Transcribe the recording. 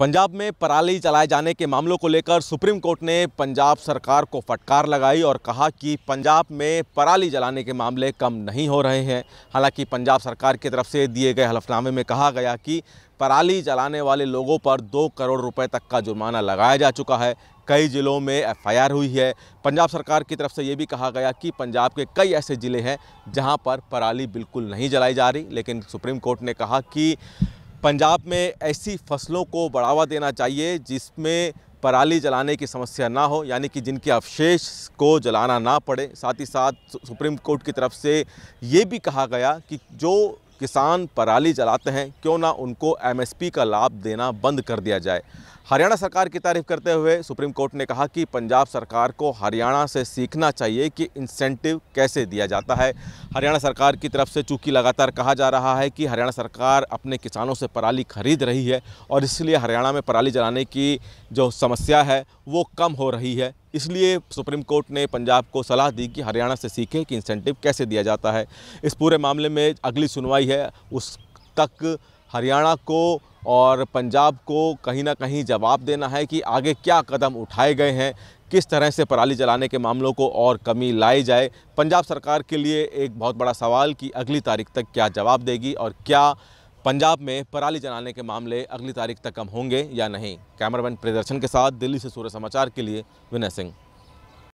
पंजाब में पराली जलाए जाने के मामलों को लेकर सुप्रीम कोर्ट ने पंजाब सरकार को फटकार लगाई और कहा कि पंजाब में पराली जलाने के मामले कम नहीं हो रहे हैं हालांकि पंजाब सरकार की तरफ से दिए गए हलफनामे में कहा गया कि पराली जलाने वाले लोगों पर दो करोड़ रुपए तक का जुर्माना लगाया जा चुका है कई ज़िलों में एफआईआर हुई है पंजाब सरकार की तरफ से ये भी कहा गया कि पंजाब के कई ऐसे ज़िले हैं जहाँ पर पराली बिल्कुल नहीं जलाई जा रही लेकिन सुप्रीम कोर्ट ने कहा कि पंजाब में ऐसी फसलों को बढ़ावा देना चाहिए जिसमें पराली जलाने की समस्या ना हो यानी कि जिनके अवशेष को जलाना ना पड़े साथ ही साथ सुप्रीम कोर्ट की तरफ से ये भी कहा गया कि जो किसान पराली जलाते हैं क्यों ना उनको एमएसपी का लाभ देना बंद कर दिया जाए हरियाणा सरकार की तारीफ करते हुए सुप्रीम कोर्ट ने कहा कि पंजाब सरकार को हरियाणा से सीखना चाहिए कि इंसेंटिव कैसे दिया जाता है हरियाणा सरकार की तरफ से चूंकि लगातार कहा जा रहा है कि हरियाणा सरकार अपने किसानों से पराली खरीद रही है और इसलिए हरियाणा में पराली जलाने की जो समस्या है वो कम हो रही है इसलिए सुप्रीम कोर्ट ने पंजाब को सलाह दी कि हरियाणा से सीखें कि इंसेंटिव कैसे दिया जाता है इस पूरे मामले में अगली सुनवाई है उस तक हरियाणा को और पंजाब को कहीं ना कहीं जवाब देना है कि आगे क्या कदम उठाए गए हैं किस तरह से पराली जलाने के मामलों को और कमी लाई जाए पंजाब सरकार के लिए एक बहुत बड़ा सवाल कि अगली तारीख तक क्या जवाब देगी और क्या पंजाब में पराली जलाने के मामले अगली तारीख तक कम होंगे या नहीं कैमरामैन प्रदर्शन के साथ दिल्ली से सूर्य समाचार के लिए विनय सिंह